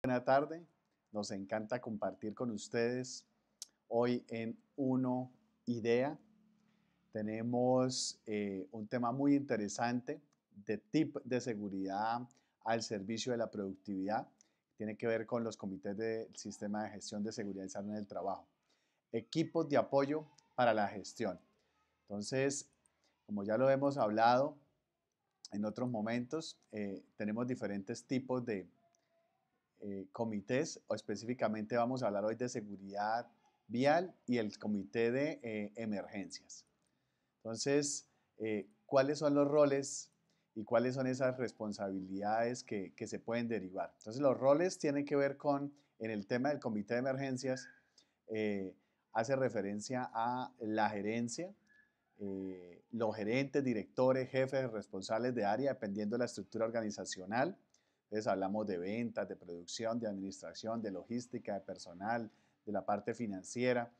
Buenas tardes, nos encanta compartir con ustedes hoy en Uno Idea. Tenemos eh, un tema muy interesante de tip de seguridad al servicio de la productividad. Tiene que ver con los comités del sistema de gestión de seguridad y salud en el trabajo. Equipos de apoyo para la gestión. Entonces, como ya lo hemos hablado en otros momentos, eh, tenemos diferentes tipos de, eh, comités, o específicamente vamos a hablar hoy de seguridad vial y el comité de eh, emergencias. Entonces, eh, ¿cuáles son los roles y cuáles son esas responsabilidades que, que, se pueden derivar? Entonces, los roles tienen que ver con, en el tema del comité de emergencias, hace referencia a la gerencia, los gerentes, directores, jefes, responsables de área, dependiendo de la estructura organizacional entonces hablamos de ventas, de producción, de administración, de logística, de personal, de la parte financiera.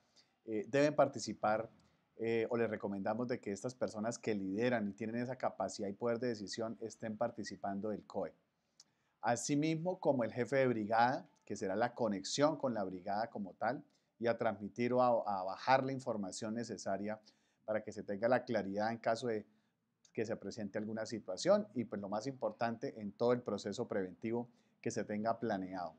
Eh, deben participar eh, o les recomendamos de que estas personas que lideran y tienen esa capacidad y poder de decisión estén participando del COE. Asimismo, como el jefe de brigada, que será la conexión con la brigada como tal, y a transmitir o a bajar la información necesaria para que se tenga la claridad en caso de que se presente alguna situación y pues lo más importante en todo el proceso preventivo que se tenga planeado.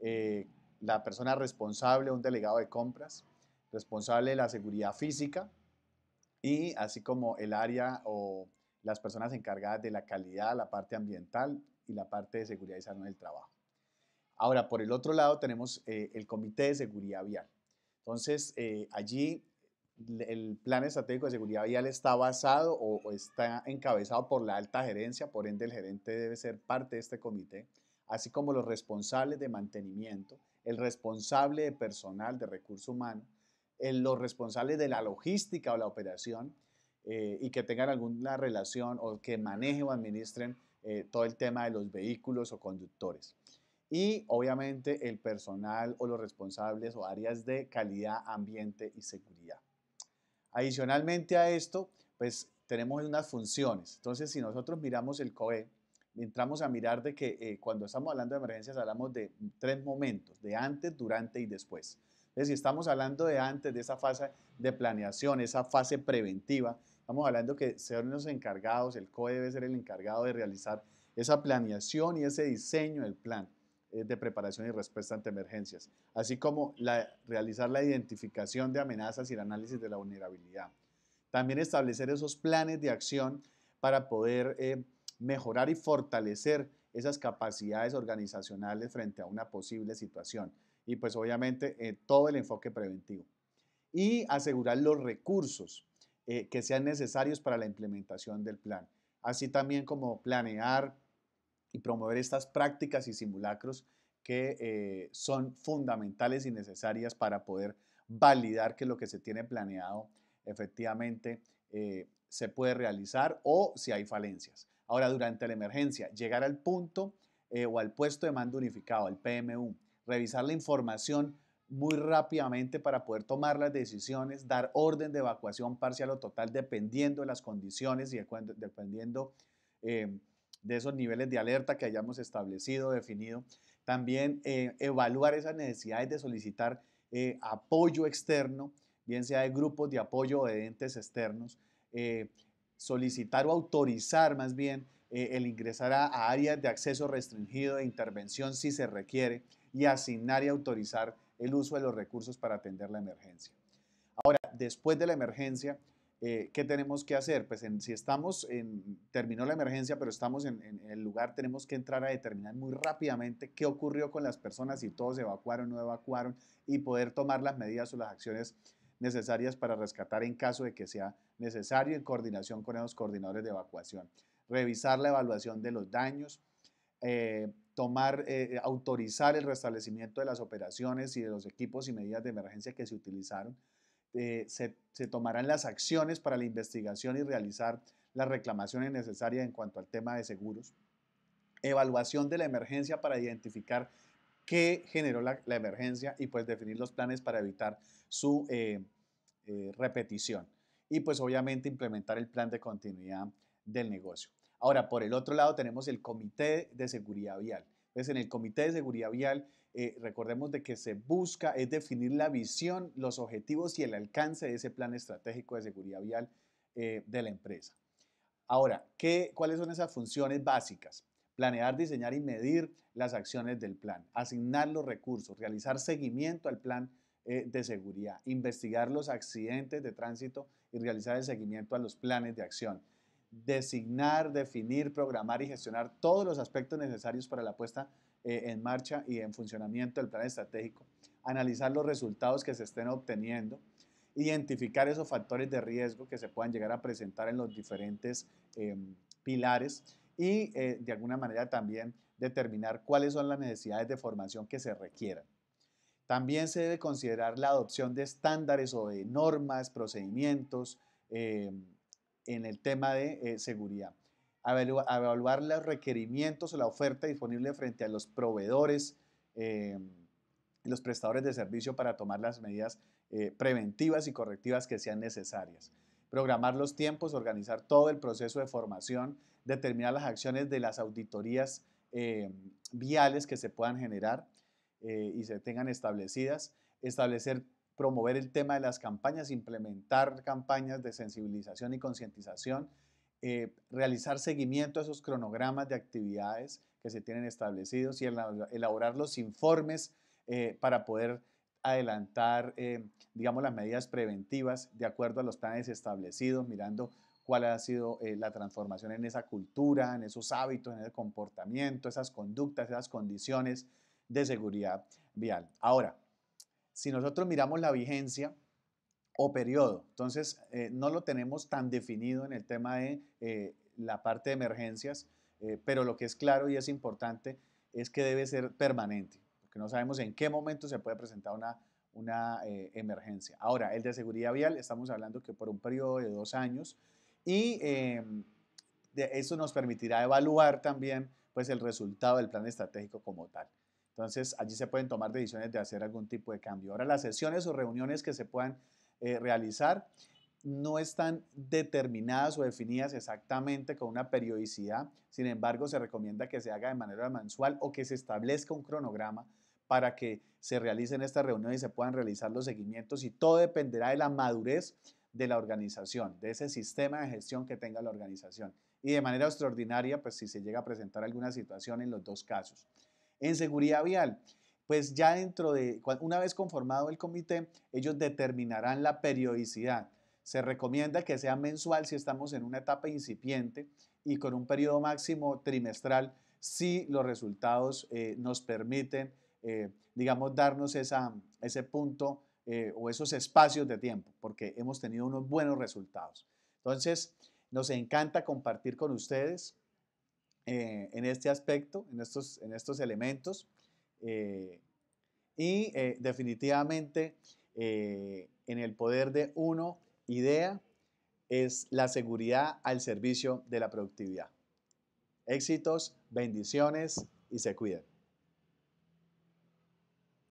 Eh, la persona responsable, un delegado de compras, responsable de la seguridad física y así como el área o las personas encargadas de la calidad, la parte ambiental y la parte de seguridad y salud del trabajo. Ahora, por el otro lado tenemos eh, el Comité de Seguridad Vial. Entonces, eh, allí el plan estratégico de seguridad vial está basado o, está encabezado por la alta gerencia, por ende el gerente debe ser parte de este comité, así como los responsables de mantenimiento, el responsable de personal de recursos humanos, los responsables de la logística o la operación eh, y que tengan alguna relación o que manejen o administren eh, todo el tema de los vehículos o conductores. Y obviamente el personal o los responsables o áreas de calidad, ambiente y seguridad. Adicionalmente a esto, pues tenemos unas funciones. Entonces, si nosotros miramos el COE, entramos a mirar de que eh, cuando estamos hablando de emergencias hablamos de tres momentos, de antes, durante y después. Entonces, si estamos hablando de antes, de esa fase de planeación, esa fase preventiva, estamos hablando que ser los encargados, el COE debe ser el encargado de realizar esa planeación y ese diseño del plan. Eh, de preparación y respuesta ante emergencias, así como la, realizar la identificación de amenazas y el análisis de la vulnerabilidad. También establecer esos planes de acción para poder eh, mejorar y fortalecer esas capacidades organizacionales frente a una posible situación. Y pues obviamente eh, todo el enfoque preventivo. Y asegurar los recursos que sean necesarios para la implementación del plan. Así también como planear, y promover estas prácticas y simulacros que eh, son fundamentales y necesarias para poder validar que lo que se tiene planeado efectivamente eh, se puede realizar o si hay falencias. Ahora, durante la emergencia, llegar al punto eh, o al puesto de mando unificado, al PMU, revisar la información muy rápidamente para poder tomar las decisiones, dar orden de evacuación parcial o total dependiendo de las condiciones y dependiendo de esos niveles de alerta que hayamos establecido, definido. También eh, evaluar esas necesidades de solicitar eh, apoyo externo, bien sea de grupos de apoyo o de entes externos. Eh, solicitar o autorizar más bien el ingresar a, a, áreas de acceso restringido e intervención si se requiere y asignar y autorizar el uso de los recursos para atender la emergencia. Ahora, después de la emergencia, eh, ¿qué tenemos que hacer? Pues si estamos, en, terminó la emergencia, pero estamos en, el lugar, tenemos que entrar a determinar muy rápidamente qué ocurrió con las personas, si todos evacuaron o no evacuaron, y poder tomar las medidas o las acciones necesarias para rescatar en caso de que sea necesario, en coordinación con los coordinadores de evacuación. Revisar la evaluación de los daños, eh, tomar, eh, autorizar el restablecimiento de las operaciones y de los equipos y medidas de emergencia que se utilizaron, eh, se, tomarán las acciones para la investigación y realizar las reclamaciones necesarias en cuanto al tema de seguros. Evaluación de la emergencia para identificar qué generó la, emergencia y pues definir los planes para evitar su eh, eh, repetición. Y pues obviamente implementar el plan de continuidad del negocio. Ahora, por el otro lado tenemos el Comité de Seguridad Vial. Entonces, en el Comité de Seguridad Vial, eh, recordemos de que se busca es definir la visión, los objetivos y el alcance de ese plan estratégico de seguridad vial eh, de la empresa. Ahora, ¿qué, ¿cuáles son esas funciones básicas? Planear, diseñar y medir las acciones del plan, asignar los recursos, realizar seguimiento al plan eh, de seguridad, investigar los accidentes de tránsito y realizar el seguimiento a los planes de acción designar, definir, programar y gestionar todos los aspectos necesarios para la puesta eh, en marcha y en funcionamiento del plan estratégico, analizar los resultados que se estén obteniendo, identificar esos factores de riesgo que se puedan llegar a presentar en los diferentes em, pilares y eh, de alguna manera también determinar cuáles son las necesidades de formación que se requieran. También se debe considerar la adopción de estándares o de normas, procedimientos, em, en el tema de eh, seguridad. Evaluar, los requerimientos o la oferta disponible frente a los proveedores, em, los prestadores de servicio para tomar las medidas eh, preventivas y correctivas que sean necesarias. Programar los tiempos, organizar todo el proceso de formación, determinar las acciones de las auditorías em, viales que se puedan generar eh, y se tengan establecidas, establecer promover el tema de las campañas, implementar campañas de sensibilización y concientización, eh, realizar seguimiento a esos cronogramas de actividades que se tienen establecidos y elaborar los informes eh, para poder adelantar, eh, digamos, las medidas preventivas de acuerdo a los planes establecidos, mirando cuál ha sido la transformación en esa cultura, en esos hábitos, en el comportamiento, esas conductas, esas condiciones de seguridad vial. Ahora, si nosotros miramos la vigencia o periodo, entonces eh, no lo tenemos tan definido en el tema de eh, la parte de emergencias, eh, pero lo que es claro y es importante es que debe ser permanente, porque no sabemos en qué momento se puede presentar una, emergencia. Ahora, el de seguridad vial, estamos hablando que por un periodo de dos años y eso nos permitirá evaluar también pues el resultado del plan estratégico como tal. Entonces, allí se pueden tomar decisiones de hacer algún tipo de cambio. Ahora, las sesiones o reuniones que se puedan eh, realizar no están determinadas o definidas exactamente con una periodicidad. Sin embargo, se recomienda que se haga de manera mensual o que se establezca un cronograma para que se realicen estas reuniones y se puedan realizar los seguimientos y todo dependerá de la madurez de la organización, de ese sistema de gestión que tenga la organización. Y de manera extraordinaria, pues si se llega a presentar alguna situación en los dos casos. En seguridad vial, pues ya dentro de, una vez conformado el comité, ellos determinarán la periodicidad. Se recomienda que sea mensual si estamos en una etapa incipiente y con un periodo máximo trimestral si los resultados eh, nos permiten, eh, digamos, darnos esa, ese punto eh, o esos espacios de tiempo, porque hemos tenido unos buenos resultados. Entonces, nos encanta compartir con ustedes eh, en este aspecto, en estos, en estos elementos. Eh, y eh, definitivamente en el poder de uno, idea, es la seguridad al servicio de la productividad. Éxitos, bendiciones y se cuiden.